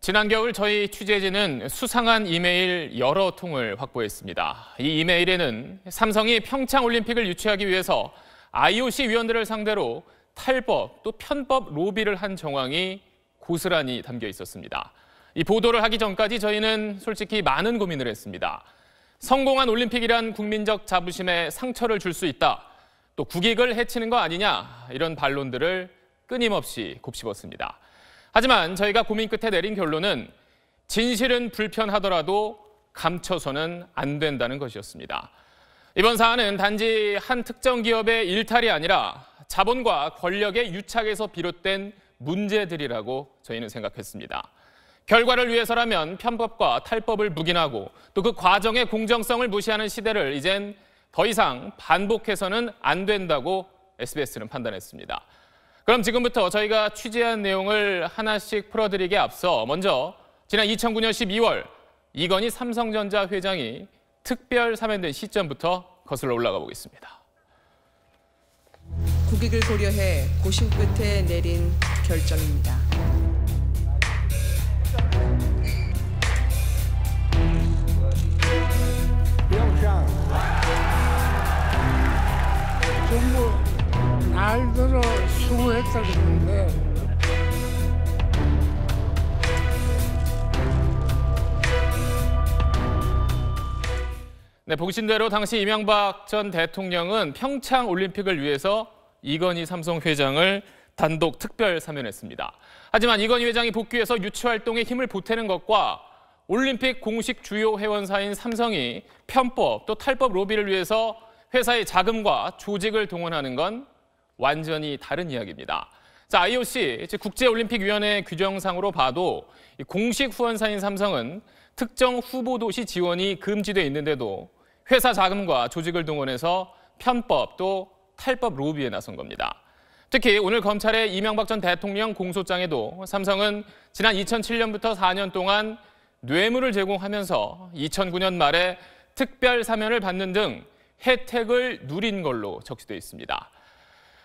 지난 겨울 저희 취재진은 수상한 이메일 여러 통을 확보했습니다. 이 이메일에는 삼성이 평창올림픽을 유치하기 위해서 IOC 위원들을 상대로 탈법 또 편법 로비를 한 정황이 고스란히 담겨 있었습니다. 이 보도를 하기 전까지 저희는 솔직히 많은 고민을 했습니다. 성공한 올림픽이란 국민적 자부심에 상처를 줄 수 있다. 또 국익을 해치는 거 아니냐 이런 반론들을 끊임없이 곱씹었습니다. 하지만 저희가 고민 끝에 내린 결론은 진실은 불편하더라도 감춰서는 안 된다는 것이었습니다. 이번 사안은 단지 한 특정 기업의 일탈이 아니라 자본과 권력의 유착에서 비롯된 문제들이라고 저희는 생각했습니다. 결과를 위해서라면 편법과 탈법을 묵인하고 또 그 과정의 공정성을 무시하는 시대를 이젠 더 이상 반복해서는 안 된다고 SBS는 판단했습니다. 그럼 지금부터 저희가 취재한 내용을 하나씩 풀어드리기에 앞서 먼저 지난 2009년 12월 이건희 삼성전자 회장이 특별 사면된 시점부터 거슬러 올라가 보겠습니다. 국익을 고려해 고심 끝에 내린 결정입니다. 말대로 수고했다 그러는데 네, 보신 대로 당시 이명박 전 대통령은 평창 올림픽을 위해서 이건희 삼성 회장을 단독 특별 사면했습니다. 하지만 이건희 회장이 복귀해서 유치 활동에 힘을 보태는 것과 올림픽 공식 주요 회원사인 삼성이 편법 또 탈법 로비를 위해서 회사의 자금과 조직을 동원하는 건 완전히 다른 이야기입니다. 자, IOC, 즉 국제올림픽위원회 규정상으로 봐도 공식 후원사인 삼성은 특정 후보 도시 지원이 금지돼 있는데도 회사 자금과 조직을 동원해서 편법 또 탈법 로비에 나선 겁니다. 특히 오늘 검찰의 이명박 전 대통령 공소장에도 삼성은 지난 2007년부터 4년 동안 뇌물을 제공하면서 2009년 말에 특별 사면을 받는 등 혜택을 누린 걸로 적시돼 있습니다.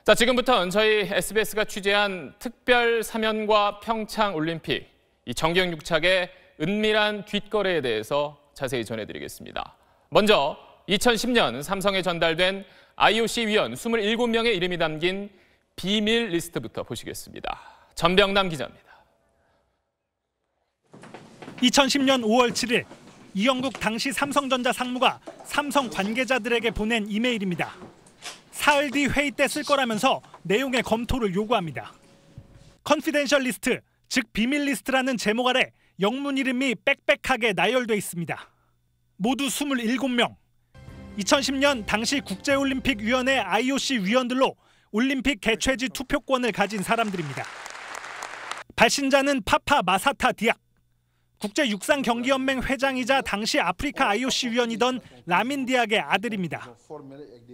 자, 지금부터는 저희 SBS가 취재한 특별 사면과 평창 올림픽 이 정경 육착의 은밀한 뒷거래에 대해서 자세히 전해드리겠습니다. 먼저 2010년 삼성에 전달된 IOC 위원 27명의 이름이 담긴 비밀 리스트부터 보시겠습니다. 전병남 기자입니다. 2010년 5월 7일 이영국 당시 삼성전자 상무가 삼성 관계자들에게 보낸 이메일입니다. 4흘뒤 회의 때 쓸 거라면서 내용의 검토를 요구합니다. 컨피덴셜 리스트, 즉 비밀 리스트라는 제목 아래 영문 이름이 빽빽하게 나열돼 있습니다. 모두 27명. 2010년 당시 국제올림픽위원회 IOC 위원들로 올림픽 개최지 투표권을 가진 사람들입니다. 발신자는 파파 마사타 디압. 국제 육상 경기 연맹 회장이자 당시 아프리카 IOC 위원이던 라민 디악의 아들입니다.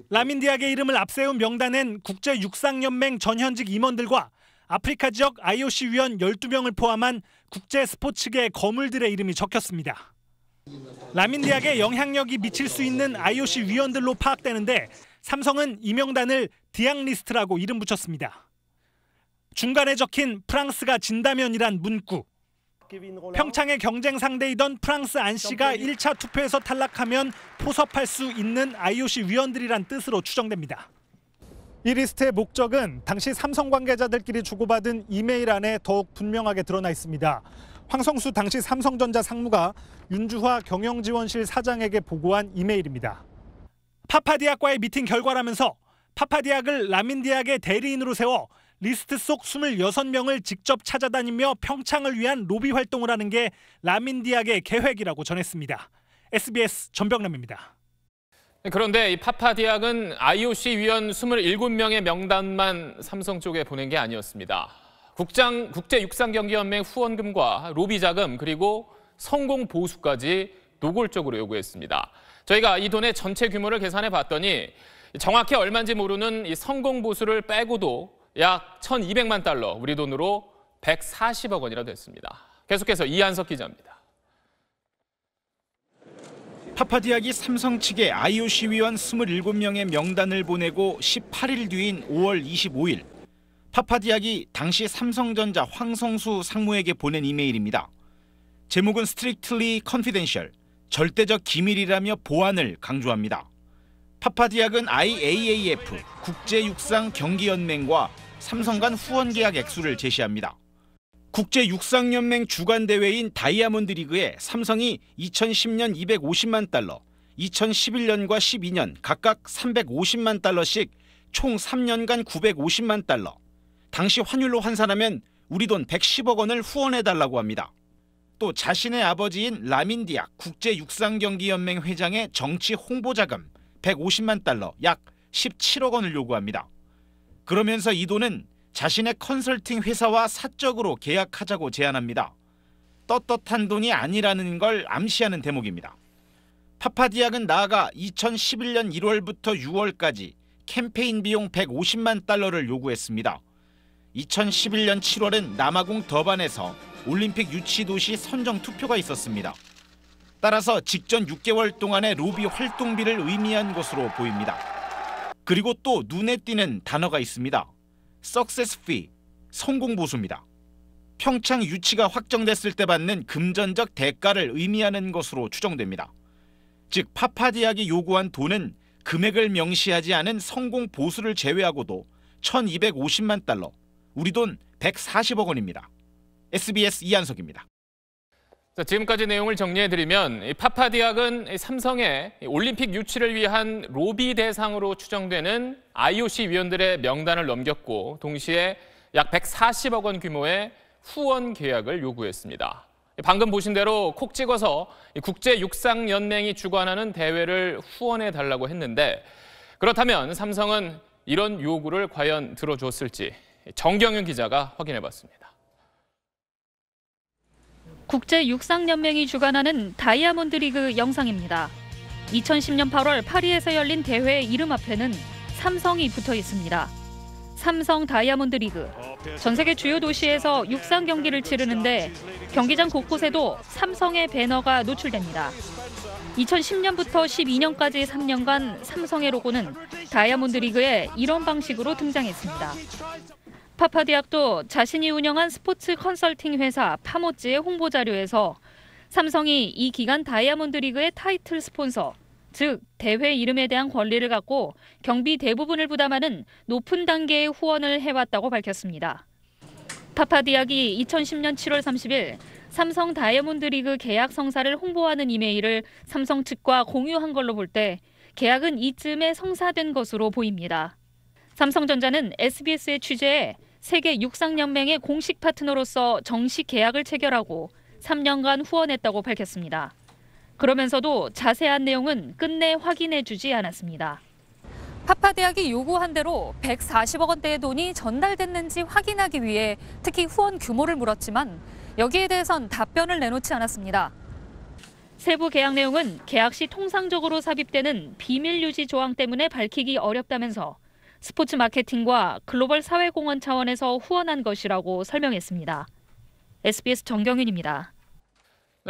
라민 디악의 이름을 앞세운 명단엔 국제 육상 연맹 전현직 임원들과 아프리카 지역 IOC 위원 12명을 포함한 국제 스포츠계 거물들의 이름이 적혔습니다. 라민 디악의 영향력이 미칠 수 있는 IOC 위원들로 파악되는데 삼성은 이 명단을 디앙 리스트라고 이름 붙였습니다. 중간에 적힌 프랑스가 진다면이란 문구 평창의 경쟁 상대이던 프랑스 안씨가 1차 투표에서 탈락하면 포섭할 수 있는 IOC 위원들이란 뜻으로 추정됩니다. 이 리스트의 목적은 당시 삼성 관계자들끼리 주고받은 이메일 안에 더욱 분명하게 드러나 있습니다. 황성수 당시 삼성전자 상무가 윤주화 경영지원실 사장에게 보고한 이메일입니다. 파파디학과의 미팅 결과라면서 파파디학을 라민디학의 대리인으로 세워 리스트 속 26명을 직접 찾아다니며 평창을 위한 로비 활동을 하는 게 라민디악의 계획이라고 전했습니다. SBS 전병남입니다. 네, 그런데 이 파파디악은 IOC 위원 27명의 명단만 삼성 쪽에 보낸 게 아니었습니다. 국장 국제육상경기연맹 후원금과 로비 자금 그리고 성공 보수까지 노골적으로 요구했습니다. 저희가 이 돈의 전체 규모를 계산해 봤더니 정확히 얼마인지 모르는 이 성공 보수를 빼고도 약 1,200만 달러, 우리 돈으로 140억 원이라 됐습니다. 계속해서 이한석 기자입니다. 파파디아기 삼성 측에 IOC 위원 27명의 명단을 보내고 18일 뒤인 5월 25일 파파디아기 당시 삼성전자 황성수 상무에게 보낸 이메일입니다. 제목은 Strictly Confidential, 절대적 기밀이라며 보안을 강조합니다. 파파디아은 IAAF, 국제육상경기연맹과 삼성 간 후원 계약 액수를 제시합니다. 국제 육상연맹 주관 대회인 다이아몬드 리그에 삼성이 2010년 250만 달러, 2011년과 12년 각각 350만 달러씩 총 3년간 950만 달러, 당시 환율로 환산하면 우리 돈 110억 원을 후원해달라고 합니다. 또 자신의 아버지인 라민디아 국제육상경기연맹 회장의 정치 홍보자금 150만 달러 약 17억 원을 요구합니다. 그러면서 이도는 자신의 컨설팅 회사와 사적으로 계약하자고 제안합니다. 떳떳한 돈이 아니라는 걸 암시하는 대목입니다. 파파디약은 나아가 2011년 1월부터 6월까지 캠페인 비용 150만 달러를 요구했습니다. 2011년 7월은 남아공 더반에서 올림픽 유치도시 선정 투표가 있었습니다. 따라서 직전 6개월 동안의 로비 활동비를 의미한 것으로 보입니다. 그리고 또 눈에 띄는 단어가 있습니다. success fee, 성공 보수입니다. 평창 유치가 확정됐을 때 받는 금전적 대가를 의미하는 것으로 추정됩니다. 즉 파파디학이 요구한 돈은 금액을 명시하지 않은 성공 보수를 제외하고도 1250만 달러, 우리 돈 140억 원입니다. SBS 이한석입니다. 자, 지금까지 내용을 정리해드리면 파파디학은 삼성의 올림픽 유치를 위한 로비 대상으로 추정되는 IOC 위원들의 명단을 넘겼고 동시에 약 140억 원 규모의 후원 계약을 요구했습니다. 방금 보신 대로 콕 찍어서 국제육상연맹이 주관하는 대회를 후원해 달라고 했는데 그렇다면 삼성은 이런 요구를 과연 들어줬을지 정경윤 기자가 확인해 봤습니다. 국제 육상연맹이 주관하는 다이아몬드 리그 영상입니다. 2010년 8월 파리에서 열린 대회의 이름 앞에는 삼성이 붙어 있습니다. 삼성 다이아몬드 리그. 전 세계 주요 도시에서 육상 경기를 치르는데 경기장 곳곳에도 삼성의 배너가 노출됩니다. 2010년부터 12년까지 3년간 삼성의 로고는 다이아몬드 리그에 이런 방식으로 등장했습니다. 파파디압도 자신이 운영한 스포츠 컨설팅 회사 파모찌의 홍보 자료에서 삼성이 이 기간 다이아몬드 리그의 타이틀 스폰서, 즉 대회 이름에 대한 권리를 갖고 경비 대부분을 부담하는 높은 단계의 후원을 해왔다고 밝혔습니다. 파파디약이 2010년 7월 30일 삼성 다이아몬드 리그 계약 성사를 홍보하는 이메일을 삼성 측과 공유한 걸로 볼 때 계약은 이쯤에 성사된 것으로 보입니다. 삼성전자는 SBS의 취재에 세계 육상연맹의 공식 파트너로서 정식 계약을 체결하고 3년간 후원했다고 밝혔습니다. 그러면서도 자세한 내용은 끝내 확인해주지 않았습니다. 파파 대학이 요구한 대로 140억 원대의 돈이 전달됐는지 확인하기 위해 특히 후원 규모를 물었지만 여기에 대해선 답변을 내놓지 않았습니다. 세부 계약 내용은 계약 시 통상적으로 삽입되는 비밀 유지 조항 때문에 밝히기 어렵다면서 스포츠 마케팅과 글로벌 사회공헌 차원에서 후원한 것이라고 설명했습니다. SBS 정경윤입니다.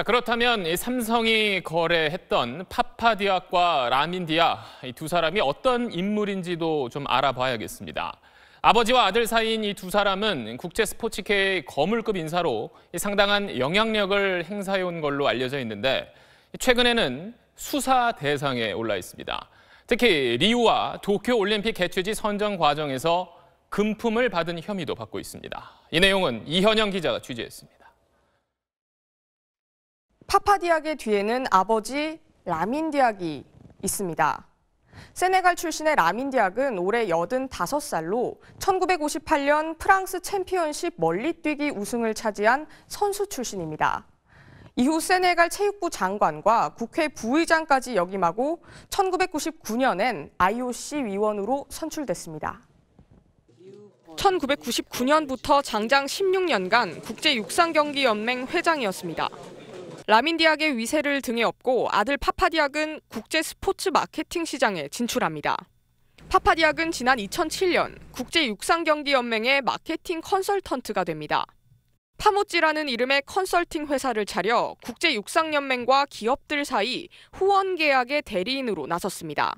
그렇다면 삼성이 거래했던 파파디아과 라민디아 두 사람이 어떤 인물인지도 좀 알아봐야겠습니다. 아버지와 아들 사이인 이 두 사람은 국제 스포츠계의 거물급 인사로 상당한 영향력을 행사해온 걸로 알려져 있는데 최근에는 수사 대상에 올라 있습니다. 특히 리우와 도쿄 올림픽 개최지 선정 과정에서 금품을 받은 혐의도 받고 있습니다. 이 내용은 이현영 기자가 취재했습니다. 파파디약의 뒤에는 아버지 라민디약이 있습니다. 세네갈 출신의 라민디약은 올해 85살로 1958년 프랑스 챔피언십 멀리뛰기 우승을 차지한 선수 출신입니다. 이후 세네갈 체육부 장관과 국회 부의장까지 역임하고 1999년엔 IOC 위원으로 선출됐습니다. 1999년부터 장장 16년간 국제육상경기연맹 회장이었습니다. 라민디악의 위세를 등에 업고 아들 파파디악은 국제 스포츠 마케팅 시장에 진출합니다. 파파디악은 지난 2007년 국제육상경기연맹의 마케팅 컨설턴트가 됩니다. 파모찌라는 이름의 컨설팅 회사를 차려 국제 육상연맹과 기업들 사이 후원 계약의 대리인으로 나섰습니다.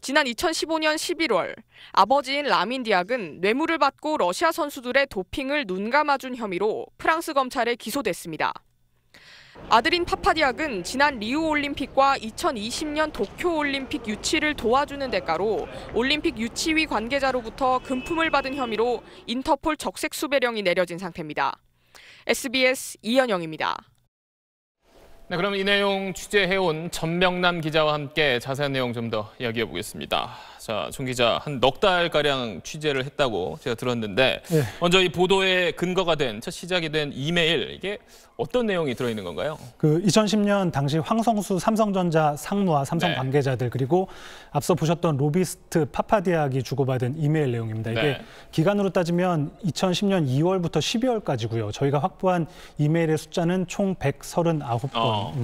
지난 2015년 11월 아버지인 라민 디악은 뇌물을 받고 러시아 선수들의 도핑을 눈감아준 혐의로 프랑스 검찰에 기소됐습니다. 아들인 파파디악은 지난 리우 올림픽과 2020년 도쿄 올림픽 유치를 도와주는 대가로 올림픽 유치위 관계자로부터 금품을 받은 혐의로 인터폴 적색 수배령이 내려진 상태입니다. SBS 이현영입니다. 네, 그럼 이 내용 취재해온 전명남 기자와 함께 자세한 내용 좀 더 이야기해 보겠습니다. 자, 송 기자 한 넉 달가량 취재를 했다고 제가 들었는데 예. 먼저 이 보도의 근거가 된 첫 시작이 된 이메일 이게 어떤 내용이 들어있는 건가요? 그 2010년 당시 황성수 삼성전자 상무와 삼성 네. 관계자들 그리고 앞서 보셨던 로비스트 파파디아기 주고받은 이메일 내용입니다. 이게 네. 기간으로 따지면 2010년 2월부터 12월까지고요. 저희가 확보한 이메일의 숫자는 총 139건입니다. 어.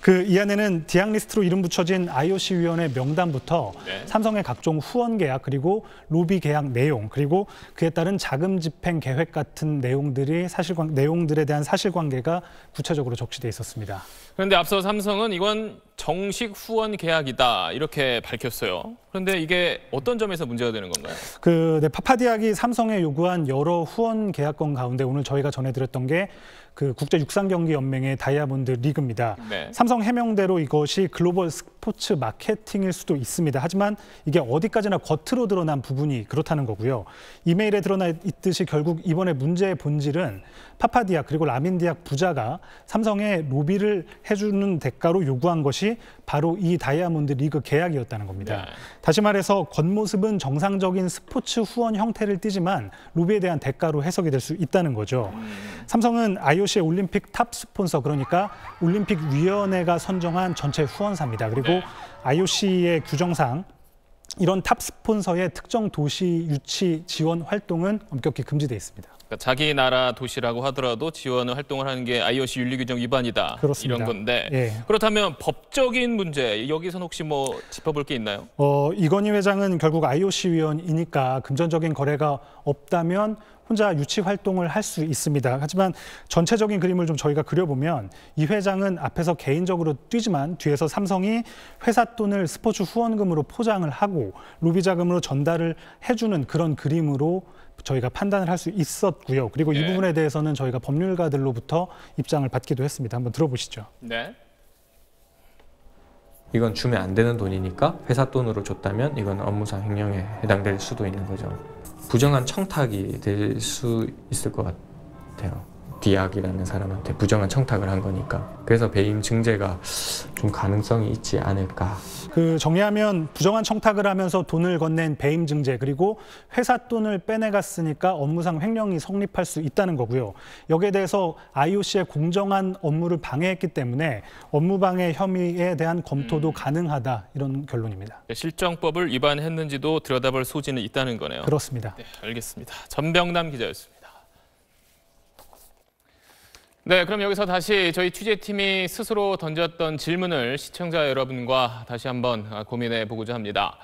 그이 안에는 디앙리스트로 이름 붙여진 IOC 위원회 명단부터 네. 삼성의 각종 후원 계약 그리고 로비 계약 내용 그리고 그에 따른 자금 집행 계획 같은 내용들이 사실 내용들에 대한 사실관계가 구체적으로 적시돼 있었습니다. 그런데 앞서 삼성은 이건 정식 후원 계약이다 이렇게 밝혔어요. 그런데 이게 어떤 점에서 문제가 되는 건가요? 그 네, 파파디학이 삼성에 요구한 여러 후원 계약권 가운데 오늘 저희가 전해드렸던 게 그 국제 육상 경기 연맹의 다이아몬드 리그입니다. 네. 삼성 해명대로 이것이 글로벌 스포츠 마케팅일 수도 있습니다. 하지만 이게 어디까지나 겉으로 드러난 부분이 그렇다는 거고요. 이메일에 드러나 있듯이 결국 이번에 문제의 본질은 파파디학 그리고 라민디학 부자가 삼성의 로비를 해주는 대가로 요구한 것이 바로 이 다이아몬드 리그 계약이었다는 겁니다. 네. 다시 말해서 겉모습은 정상적인 스포츠 후원 형태를 띠지만 로비에 대한 대가로 해석이 될 수 있다는 거죠. 음. 삼성은 i o c 올림픽 탑 스폰서 그러니까 올림픽 위원회가 선정한 전체 후원사입니다. 그리고 네. IOC의 규정상 이런 탑 스폰서의 특정 도시 유치 지원 활동은 엄격히 금지돼 있습니다. 그러니까 자기 나라 도시라고 하더라도 지원을 활동을 하는 게 IOC 윤리 규정 위반이다. 그렇습니다. 이런 건데 예. 그렇다면 법적인 문제 여기선 혹시 뭐 짚어볼 게 있나요? 어, 이건희 회장은 결국 IOC 위원이니까 금전적인 거래가 없다면 혼자 유치 활동을 할 수 있습니다. 하지만 전체적인 그림을 좀 저희가 그려보면 이 회장은 앞에서 개인적으로 뛰지만 뒤에서 삼성이 회사 돈을 스포츠 후원금으로 포장을 하고 로비 자금으로 전달을 해주는 그런 그림으로 저희가 판단을 할 수 있었고요. 그리고 네. 부분에 대해서는 저희가 법률가들로부터 입장을 받기도 했습니다. 한번 들어보시죠. 네. 이건 주면 안 되는 돈이니까 회사 돈으로 줬다면 이건 업무상 횡령에 해당될 수도 있는 거죠. 부정한 청탁이 될 수 있을 것 같아요. 디악이라는 사람한테 부정한 청탁을 한 거니까 그래서 배임 증제가 좀 가능성이 있지 않을까 그 정리하면 부정한 청탁을 하면서 돈을 건넨 배임 증제 그리고 회사 돈을 빼내갔으니까 업무상 횡령이 성립할 수 있다는 거고요 여기에 대해서 IOC의 공정한 업무를 방해했기 때문에 업무방해 혐의에 대한 검토도 음. 가능하다 이런 결론입니다 네, 실정법을 위반했는지도 들여다볼 소지는 있다는 거네요 그렇습니다 네, 알겠습니다 전병남 기자였습니다 네, 그럼 여기서 다시 저희 취재팀이 스스로 던졌던 질문을 시청자 여러분과 다시 한번 아, 고민해 보고자 합니다.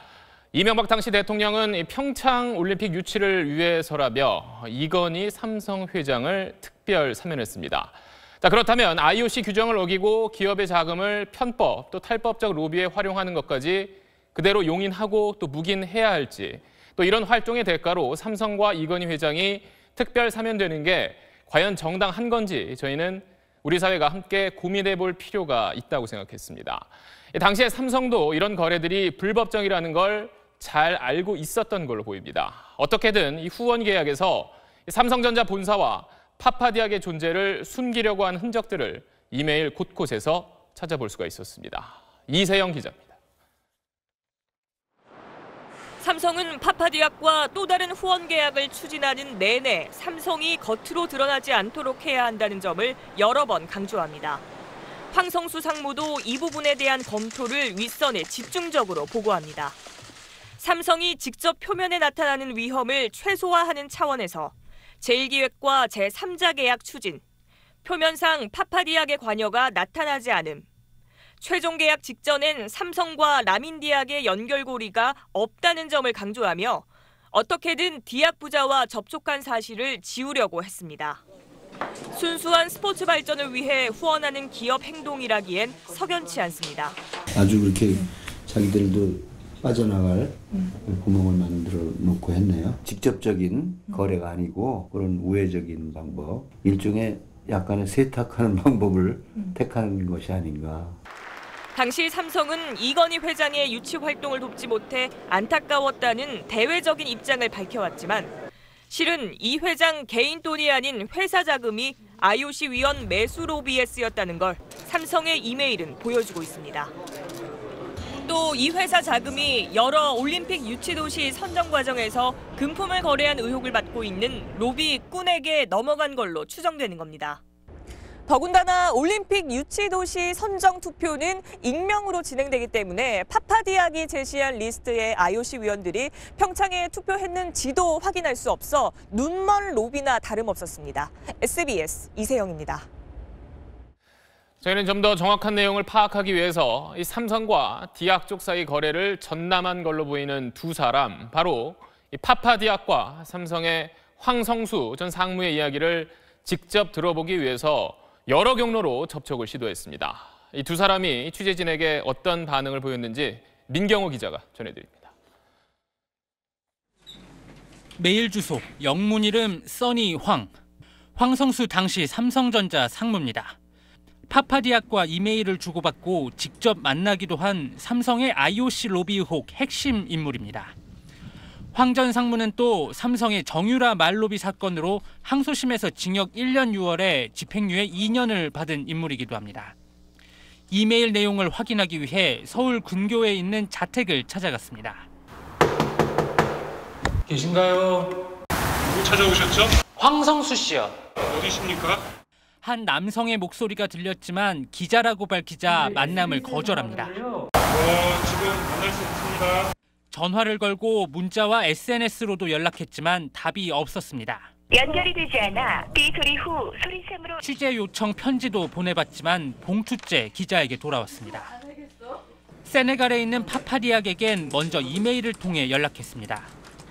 이명박 당시 대통령은 평창 올림픽 유치를 위해서라며 이건희 삼성 회장을 특별 사면했습니다. 자, 그렇다면 IOC 규정을 어기고 기업의 자금을 편법 또 탈법적 로비에 활용하는 것까지 그대로 용인하고 또 묵인해야 할지 또 이런 활동의 대가로 삼성과 이건희 회장이 특별 사면되는 게 과연 정당한 건지 저희는 우리 사회가 함께 고민해 볼 필요가 있다고 생각했습니다. 예, 당시에 삼성도 이런 거래들이 불법적이라는 걸 잘 알고 있었던 걸로 보입니다. 어떻게든 이 후원 계약에서 삼성전자 본사와 파파디학의 존재를 숨기려고 한 흔적들을 이메일 곳곳에서 찾아볼 수가 있었습니다. 이세영 기자입니다. 삼성은 파파디약과 또 다른 후원 계약을 추진하는 내내 삼성이 겉으로 드러나지 않도록 해야 한다는 점을 여러 번 강조합니다. 황성수 상무도 이 부분에 대한 검토를 윗선에 집중적으로 보고합니다. 삼성이 직접 표면에 나타나는 위험을 최소화하는 차원에서 제1기획과 제3자 계약 추진, 표면상 파파디약의 관여가 나타나지 않음, 최종 계약 직전엔 삼성과 라민디학의 연결고리가 없다는 점을 강조하며 어떻게든 디학 부자와 접촉한 사실을 지우려고 했습니다. 순수한 스포츠 발전을 위해 후원하는 기업 행동이라기엔 석연치 않습니다. 아주 그렇게 자기들도 빠져나갈 음. 구멍을 만들어 놓고 했네요. 직접적인 음. 거래가 아니고 그런 우회적인 방법, 일종의 약간의 세탁하는 방법을 음. 택하는 것이 아닌가. 당시 삼성은 이건희 회장의 유치 활동을 돕지 못해 안타까웠다는 대외적인 입장을 밝혀왔지만 실은 이 회장 개인 돈이 아닌 회사 자금이 IOC 위원 매수 로비에 쓰였다는 걸 삼성의 이메일은 보여주고 있습니다. 또 이 회사 자금이 여러 올림픽 유치도시 선정 과정에서 금품을 거래한 의혹을 받고 있는 로비 꾼에게 넘어간 걸로 추정되는 겁니다. 더군다나 올림픽 유치도시 선정 투표는 익명으로 진행되기 때문에 파파디학이 제시한 리스트에 IOC 위원들이 평창에 투표했는 지도 확인할 수 없어 눈먼 로비나 다름없었습니다. SBS 이세영입니다. 저희는 좀 더 정확한 내용을 파악하기 위해서 이 삼성과 디학 쪽 사이 거래를 전남한 걸로 보이는 두 사람, 바로 이 파파디학과 삼성의 황성수 전 상무의 이야기를 직접 들어보기 위해서 여러 경로로 접촉을 시도했습니다. 이 두 사람이 취재진에게 어떤 반응을 보였는지 민경호 기자가 전해드립니다. 메일 주소 영문 이름 써니 황. 황성수 당시 삼성전자 상무입니다. 파파디학과 이메일을 주고받고 직접 만나기도 한 삼성의 IOC 로비 혹 핵심 인물입니다. 황전 상무는 또 삼성의 정유라 말로비 사건으로 항소심에서 징역 1년 6월에 집행유예 2년을 받은 인물이기도 합니다. 이메일 내용을 확인하기 위해 서울 군교에 있는 자택을 찾아갔습니다. 계신가요? 누구 찾아오셨죠? 황성수 씨요. 어디십니까? 한 남성의 목소리가 들렸지만 기자라고 밝히자 만남을 거절합니다. 어, 지금 만날 수 없습니다. 전화를 걸고 문자와 SNS로도 연락했지만 답이 없었습니다. 연결이 되지 않아 비소리 후 소리샘으로 취재 요청 편지도 보내봤지만 봉투째 기자에게 돌아왔습니다. 세네갈에 있는 파파디아에겐 먼저 이메일을 통해 연락했습니다.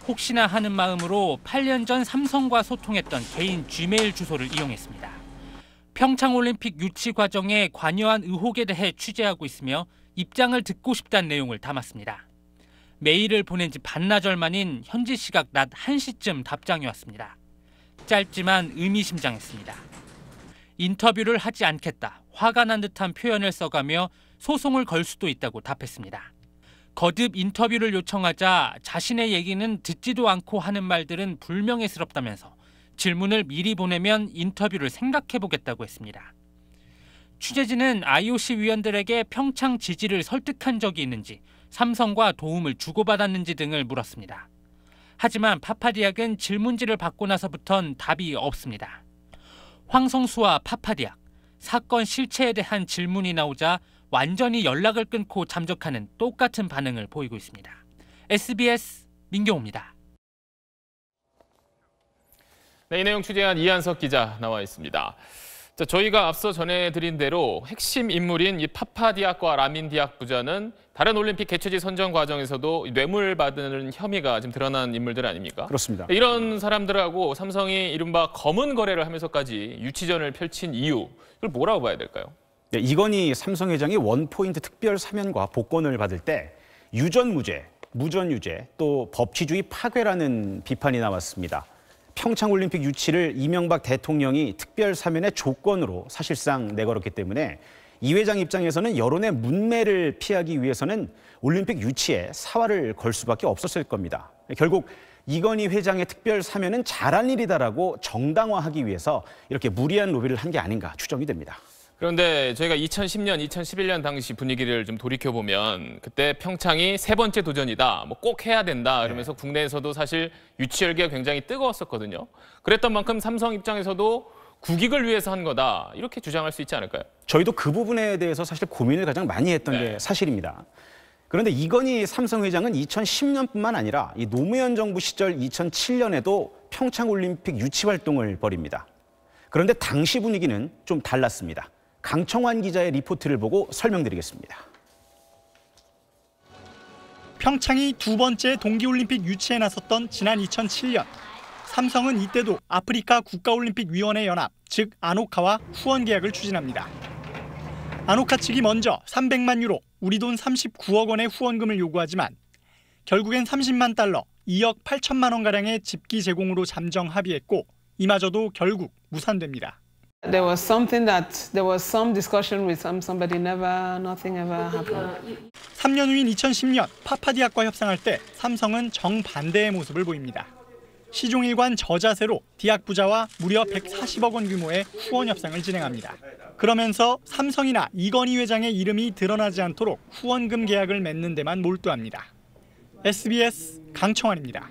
혹시나 하는 마음으로 8년 전 삼성과 소통했던 개인 G메일 주소를 이용했습니다. 평창올림픽 유치 과정에 관여한 의혹에 대해 취재하고 있으며 입장을 듣고 싶다는 내용을 담았습니다. 메일을 보낸 지 반나절 만인 현지 시각 낮 1시쯤 답장이 왔습니다. 짧지만 의미심장했습니다. 인터뷰를 하지 않겠다, 화가 난 듯한 표현을 써가며 소송을 걸 수도 있다고 답했습니다. 거듭 인터뷰를 요청하자 자신의 얘기는 듣지도 않고 하는 말들은 불명예스럽다면서 질문을 미리 보내면 인터뷰를 생각해보겠다고 했습니다. 취재진은 IOC 위원들에게 평창 지지를 설득한 적이 있는지 삼성과 도움을 주고받았는지 등을 물었습니다. 하지만 파파디약은 질문지를 받고 나서부턴 답이 없습니다. 황성수와 파파디약, 사건 실체에 대한 질문이 나오자 완전히 연락을 끊고 잠적하는 똑같은 반응을 보이고 있습니다. SBS 민경호입니다. 네, 이 내용 취재한 이한석 기자 나와 있습니다. 자, 저희가 앞서 전해드린 대로 핵심 인물인 이 파파디학과 라민디학 부자는 다른 올림픽 개최지 선정 과정에서도 뇌물 받은 혐의가 지금 드러난 인물들 아닙니까? 그렇습니다. 이런 사람들하고 삼성이 이른바 검은 거래를 하면서까지 유치전을 펼친 이유, 그걸 뭐라고 봐야 될까요? 네, 이건희 삼성 회장이 원포인트 특별 사면과 복권을 받을 때 유전무죄, 무전유죄, 또 법치주의 파괴라는 비판이 나왔습니다. 평창올림픽 유치를 이명박 대통령이 특별 사면의 조건으로 사실상 내걸었기 때문에 이 회장 입장에서는 여론의 문매를 피하기 위해서는 올림픽 유치에 사활을 걸 수밖에 없었을 겁니다. 결국 이건희 회장의 특별 사면은 잘한 일이다라고 정당화하기 위해서 이렇게 무리한 로비를 한 게 아닌가 추정이 됩니다. 그런데 저희가 2010년, 2011년 당시 분위기를 좀 돌이켜 보면 그때 평창이 세 번째 도전이다, 뭐 꼭 해야 된다 그러면서 네. 국내에서도 사실 유치 열기가 굉장히 뜨거웠었거든요. 그랬던 만큼 삼성 입장에서도 국익을 위해서 한 거다 이렇게 주장할 수 있지 않을까요? 저희도 그 부분에 대해서 사실 고민을 가장 많이 했던 네. 게 사실입니다. 그런데 이건희 삼성 회장은 2010년뿐만 아니라 이 노무현 정부 시절 2007년에도 평창 올림픽 유치 활동을 벌입니다. 그런데 당시 분위기는 좀 달랐습니다. 강청환 기자의 리포트를 보고 설명드리겠습니다. 평창이 두 번째 동계올림픽 유치에 나섰던 지난 2007년 삼성은 이때도 아프리카 국가올림픽위원회 연합, 즉 아노카와 후원 계약을 추진합니다. 아노카 측이 먼저 300만 유로, 우리 돈 39억 원의 후원금을 요구하지만 결국엔 30만 달러, 2억 8천만 원가량의 집기 제공으로 잠정 합의했고 이마저도 결국 무산됩니다. There was something that there was some discussion with some somebody never nothing ever happened. 3년 후인 2010년 파파디학과 협상할 때 삼성은 정반대의 모습을 보입니다. 시종일관 저자세로 디학 부자와 무려 140억 원 규모의 후원 협상을 진행합니다. 그러면서 삼성이나 이건희 회장의 이름이 드러나지 않도록 후원금 계약을 맺는 데만 몰두합니다. SBS 강청환입니다.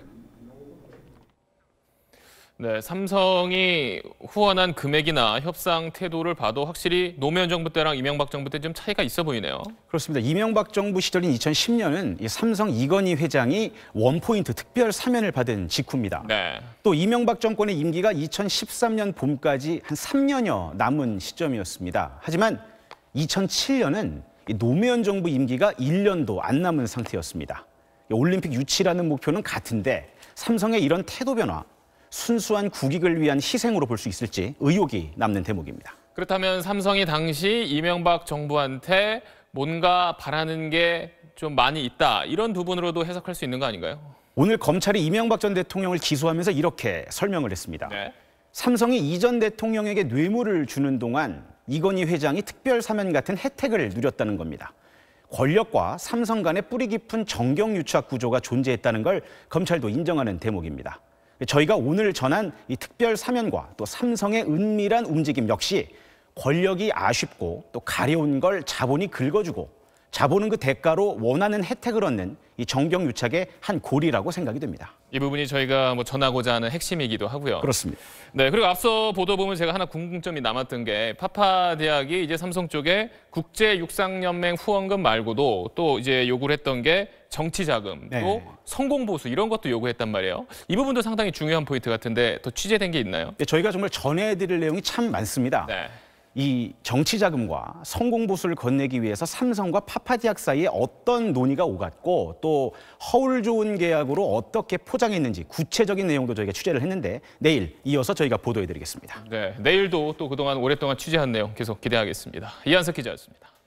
네, 삼성이 후원한 금액이나 협상 태도를 봐도 확실히 노무현 정부 때랑 이명박 정부 때 좀 차이가 있어 보이네요. 그렇습니다. 이명박 정부 시절인 2010년은 삼성 이건희 회장이 원포인트 특별 사면을 받은 직후입니다. 네. 또 이명박 정권의 임기가 2013년 봄까지 한 3년여 남은 시점이었습니다. 하지만 2007년은 노무현 정부 임기가 1년도 안 남은 상태였습니다. 올림픽 유치라는 목표는 같은데 삼성의 이런 태도 변화 순수한 국익을 위한 희생으로 볼 수 있을지 의혹이 남는 대목입니다. 그렇다면 삼성이 당시 이명박 정부한테 뭔가 바라는 게 좀 많이 있다 이런 부분으로도 해석할 수 있는 거 아닌가요? 오늘 검찰이 이명박 전 대통령을 기소하면서 이렇게 설명을 했습니다. 네. 삼성이 이전 대통령에게 뇌물을 주는 동안 이건희 회장이 특별 사면 같은 혜택을 누렸다는 겁니다. 권력과 삼성 간의 뿌리 깊은 정경 유착 구조가 존재했다는 걸 검찰도 인정하는 대목입니다. 저희가 오늘 전한 이 특별 사면과 또 삼성의 은밀한 움직임 역시 권력이 아쉽고 또 가려운 걸 자본이 긁어주고 자본은 그 대가로 원하는 혜택을 얻는 이 정경유착의 한 고리라고 생각이 됩니다. 이 부분이 저희가 뭐 전하고자 하는 핵심이기도 하고요. 그렇습니다. 네, 그리고 앞서 보도 보면 제가 하나 궁금점이 남았던 게 파파 대학이 이제 삼성 쪽에 국제 육상연맹 후원금 말고도 또 이제 요구를 했던 게 정치 자금, 네. 성공 보수 이런 것도 요구했단 말이에요. 이 부분도 상당히 중요한 포인트 같은데 더 취재된 게 있나요? 네, 저희가 정말 전해드릴 내용이 참 많습니다. 네. 이 정치 자금과 성공 보수를 건네기 위해서 삼성과 파파디학 사이에 어떤 논의가 오갔고 또 허울 좋은 계약으로 어떻게 포장했는지 구체적인 내용도 저희가 취재를 했는데 내일 이어서 저희가 보도해드리겠습니다. 네, 내일도 또 그동안 오랫동안 취재한 내용 계속 기대하겠습니다. 이한석 기자였습니다.